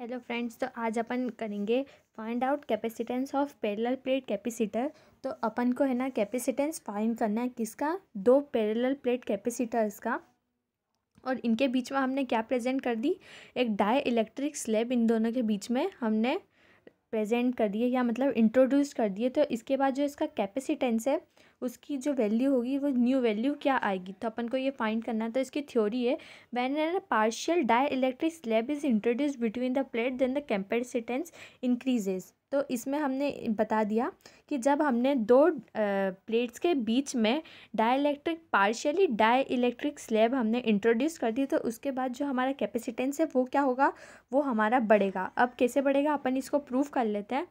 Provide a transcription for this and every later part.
hello friends तो आज अपन करेंगे find out capacitance of parallel plate capacitor तो अपन को है ना कैपेसिटेंस फाइंड करना है किसका दो पैरेलल प्लेट कैपेसिटर्स का और इनके बीच में हमने क्या प्रेजेंट कर दी एक डाई इलेक्ट्रिक स्लेब इन दोनों के बीच में हमने प्रेजेंट कर दिए या मतलब इंट्रोड्यूस कर दिए तो इसके बाद जो इसका कैपेसिटेंस है उसकी जो वैल्यू होगी वो न्यू वैल्यू क्या आएगी तो अपन को ये फाइंड करना है तो इसकी थ्योरी है when an partial dielectric slab is introduce between the plate then the capacitance increases तो इसमें हमने बता दिया कि जब हमने दो प्लेट्स के बीच में dielectric partially dielectric slab हमने इंट्रोड्यूस कर दी तो उसके बाद जो हमारा कैपेसिटेंस है वो क्या होगा वो हमारा बढ़ेगा अब कैसे बढ़ेगा अपन इसको प्रूव कर लेते हैं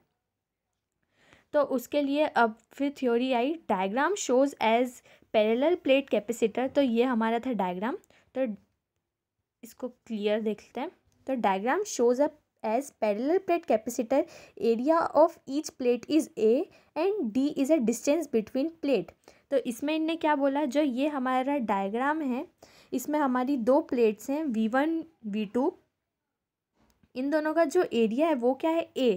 तो उसके लिए अब फिर थ्योरी आई diagram shows as parallel plate capacitor तो ये हमारा था डायग्राम तो इसको क्लियर देखते हैं तो diagram shows a as parallel plate capacitor area of each plate is A and D is a distance between plate तो इसमें इनने क्या बोला जो ये हमारा डायग्राम है इसमें हमारी दो प्लेट्स हैं वी वन वी टू इन दोनों का जो एरिया है वो क्या है ए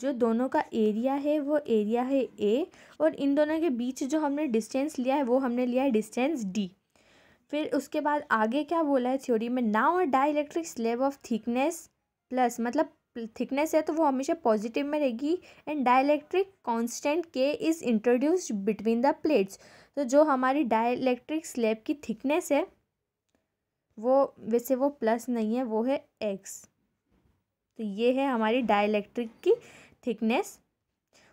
जो दोनों का एरिया है वो एरिया है ए और इन दोनों के बीच जो हमने डिस्टेंस लिया है वो हमने लिया है डिस्टेंस डी फिर उसके बाद आगे क्या बोला है थ्योरी में now a electric slab of thickness plus मतलब थिकनेस है तो वो हमेशा पॉजिटिव में रहेगी and dielectric constant K is introduced between the plates तो जो हमारी डाइलेक्ट्रिक स्लेब की थिकनेस है वो वैसे वो प्लस नहीं है वो है एक्स तो ये है हमारी डाइलेक्ट्रिक की थिकनेस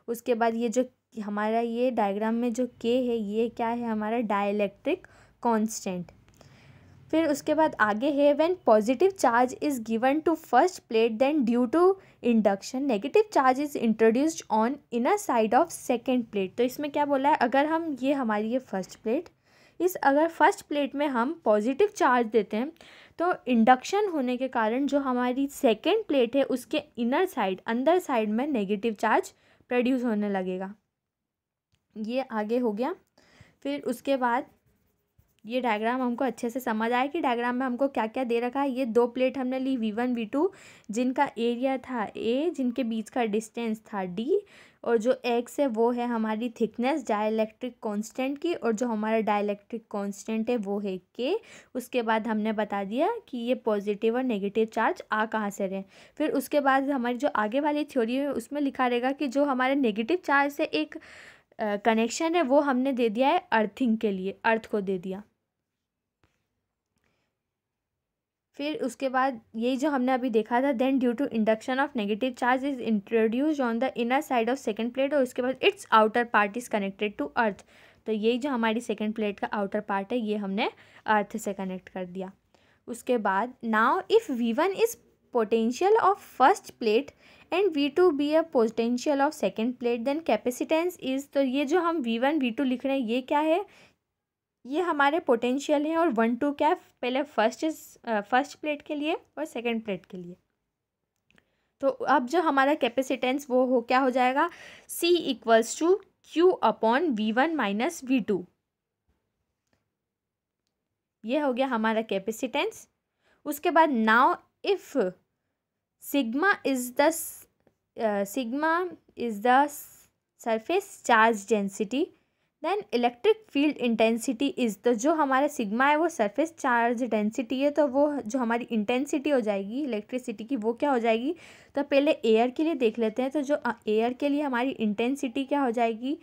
उसके बाद ये जो हमारा ये डायग्राम में जो के है ये क्या है हमारा डाइलेक्ट्रिक कॉन्स्टेंट फिर उसके बाद आगे है when positive charge is given to first plate then due to induction negative charge is introduced on inner side of second plate तो इसमें क्या बोला है अगर हम ये हमारी ये फर्स्ट प्लेट इस अगर फर्स्ट प्लेट में हम पॉजिटिव चार्ज देते हैं तो इंडक्शन होने के कारण जो हमारी सेकेंड प्लेट है उसके इनर साइड अंदर साइड में नेगेटिव चार्ज प्रोड्यूस होने लगेगा ये आगे हो गया फिर उसके बाद ये डायग्राम हमको अच्छे से समझ आया कि डायग्राम में हमको क्या क्या दे रखा है ये दो प्लेट हमने ली वी वन वी टू जिनका एरिया था ए जिनके बीच का डिस्टेंस था डी और जो एक्स है वो है हमारी थिकनेस डाइलेक्ट्रिक कांस्टेंट की और जो हमारा डाइलेक्ट्रिक कांस्टेंट है वो है के उसके बाद हमने बता दिया कि ये पॉजिटिव और नेगेटिव चार्ज आ कहाँ से रहे फिर उसके बाद हमारी जो आगे वाली थ्योरी है उसमें लिखा रहेगा कि जो हमारे नेगेटिव चार्ज से एक कनेक्शन है वो हमने दे दिया है अर्थिंग के लिए अर्थ को दे दिया फिर उसके बाद यही जो हमने अभी देखा था then due to induction of negative charge is introduce on the inner side of second plate और उसके बाद it's outer part is connected to earth तो यही जो हमारी सेकेंड प्लेट का आउटर पार्ट है ये हमने अर्थ से कनेक्ट कर दिया उसके बाद now if V one is potential of first plate and V two be a potential of second plate then capacitance is तो ये जो हम वी वन वी टू लिख रहे हैं ये क्या है ये हमारे पोटेंशियल हैं और वन टू क्या पहले फर्स्ट फर्स्ट प्लेट के लिए और सेकंड प्लेट के लिए तो अब जो हमारा कैपेसिटेंस वो हो क्या हो जाएगा C equals to Q upon V one minus V two ये हो गया हमारा कैपेसिटेंस उसके बाद now if sigma is the sigma is the surface charge density then electric field intensity is तो जो हमारा सिग्मा है वो सरफेस चार्ज डेंसिटी है तो वो जो हमारी इंटेंसिटी हो जाएगी इलेक्ट्रिसिटी की वो क्या हो जाएगी तो पहले एयर के लिए देख लेते हैं तो जो एयर के लिए हमारी इंटेंसिटी क्या हो जाएगी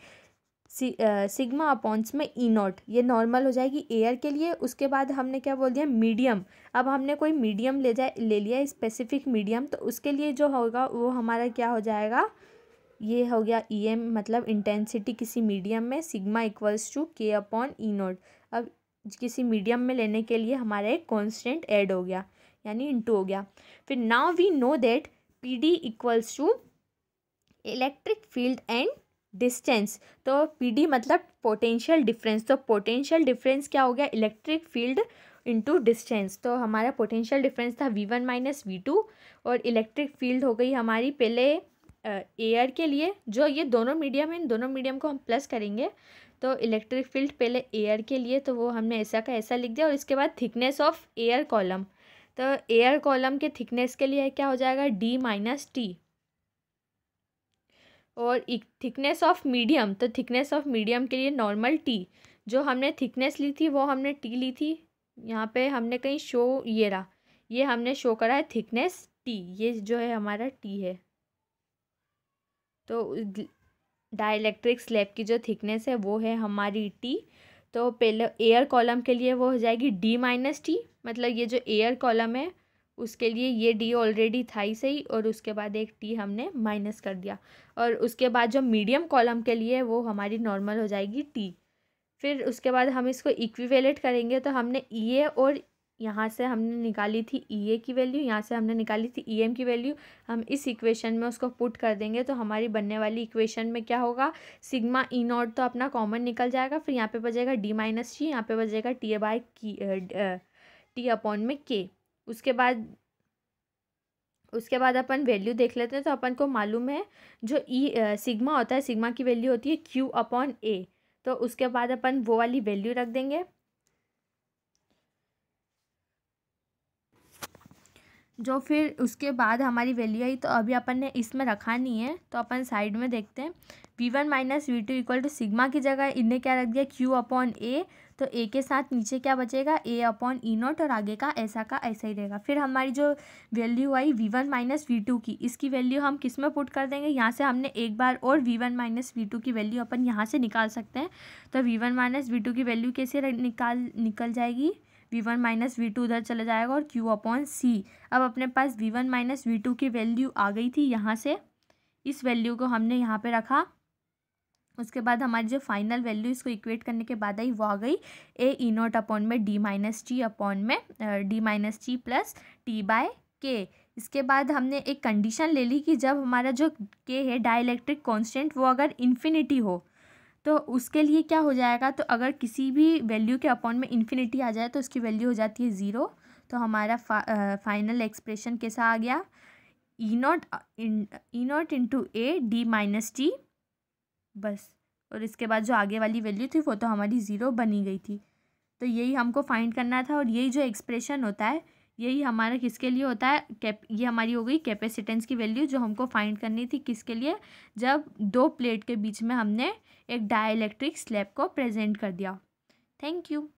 सिग्मा अपॉन्स में ई e नॉट ये नॉर्मल हो जाएगी एयर के लिए उसके बाद हमने क्या बोल दिया मीडियम अब हमने कोई मीडियम ले जाए ले लिया स्पेसिफिक मीडियम तो उसके लिए जो होगा वो हमारा क्या हो जाएगा ये हो गया ई e एम मतलब इंटेंसिटी किसी मीडियम में sigma equals to K upon E naught अब किसी मीडियम में लेने के लिए हमारा एक कॉन्स्टेंट ऐड हो गया यानी इंटू हो गया फिर now we know that P D equals to electric field and distance तो पी डी मतलब पोटेंशियल डिफरेंस तो पोटेंशियल डिफरेंस क्या हो गया इलेक्ट्रिक फील्ड इंटू डिस्टेंस तो हमारा पोटेंशियल डिफरेंस था V one minus V two और इलेक्ट्रिक फील्ड हो गई हमारी पहले एयर के लिए जो ये दोनों मीडियम है इन दोनों मीडियम को हम प्लस करेंगे तो इलेक्ट्रिक फील्ड पहले एयर के लिए तो वो हमने ऐसा का ऐसा लिख दिया और इसके बाद थिकनेस ऑफ एयर कॉलम तो एयर कॉलम के थिकनेस के लिए क्या हो जाएगा डी माइनस टी और थिकनेस ऑफ मीडियम तो थिकनेस ऑफ मीडियम के लिए नॉर्मल टी जो हमने थिकनेस ली थी वो हमने टी ली थी यहाँ पे हमने कहीं शो ये रहा ये हमने शो करा है थिकनेस टी ये जो है हमारा टी है तो डाइलेक्ट्रिक स्लैब की जो थिकनेस है वो है हमारी टी तो पहले एयर कॉलम के लिए वो हो जाएगी डी माइनस टी मतलब ये जो एयर कॉलम है उसके लिए ये डी ऑलरेडी था ही सही और उसके बाद एक टी हमने माइनस कर दिया और उसके बाद जो मीडियम कॉलम के लिए वो हमारी नॉर्मल हो जाएगी टी फिर उसके बाद हम इसको इक्विवेलेट करेंगे तो हमने ई e ए और यहाँ से हमने निकाली थी ई e ए की वैल्यू यहाँ से हमने निकाली थी ई e एम की वैल्यू हम इस इक्वेशन में उसको पुट कर देंगे तो हमारी बनने वाली इक्वेशन में क्या होगा सिग्मा ई नॉट तो अपना कॉमन निकल जाएगा फिर यहाँ पे बचेगा डी माइनस जी यहाँ पे बचेगा टी बाई की टी अपॉन में के उसके बाद उसके बाद अपन वैल्यू देख लेते हैं तो अपन को मालूम है जो ई e, सिग्मा होता है सिग्मा की वैल्यू होती है क्यू अपॉन ए तो उसके बाद अपन वो वाली वैल्यू रख देंगे जो फिर उसके बाद हमारी वैल्यू आई तो अभी अपन ने इसमें रखा नहीं है तो अपन साइड में देखते हैं V one minus V two equal to sigma की जगह इनने क्या रख दिया क्यू अपॉन ए तो ए के साथ नीचे क्या बचेगा A upon E e naught और आगे का ऐसा का ऐसा ही रहेगा फिर हमारी जो वैल्यू आई V one minus V two की इसकी वैल्यू हम किस में पुट कर देंगे यहाँ से हमने एक बार और V one minus V two की वैल्यू अपन यहाँ से निकाल सकते हैं तो V one minus V two की वैल्यू कैसे निकाल निकल जाएगी V one minus V two उधर चला जाएगा और क्यू अपॉन सी अब अपने पास V one minus V two की वैल्यू आ गई थी यहाँ से इस वैल्यू को हमने यहाँ पे रखा उसके बाद हमारी जो फाइनल वैल्यू इसको इक्वेट करने के बाद आई वो आ गई ए ई नोट अपॉन में डी माइनस टी अपॉन में D minus T plus T by K इसके बाद हमने एक कंडीशन ले ली कि जब हमारा जो के है डाइलेक्ट्रिक कॉन्स्टेंट वो अगर इन्फिनिटी हो तो उसके लिए क्या हो जाएगा तो अगर किसी भी वैल्यू के अपॉन में इन्फिनिटी आ जाए तो उसकी वैल्यू हो जाती है ज़ीरो तो हमारा फा, फाइनल एक्सप्रेशन कैसा आ गया E naught E naught into A D minus T बस और इसके बाद जो आगे वाली वैल्यू थी वो तो हमारी ज़ीरो बनी गई थी तो यही हमको फाइंड करना था और यही जो एक्सप्रेशन होता है यही हमारा किसके लिए होता है कैप ये हमारी हो गई कैपेसिटेंस की वैल्यू जो हमको फाइंड करनी थी किसके लिए जब दो प्लेट के बीच में हमने एक डाइलेक्ट्रिक स्लैब को प्रेजेंट कर दिया थैंक यू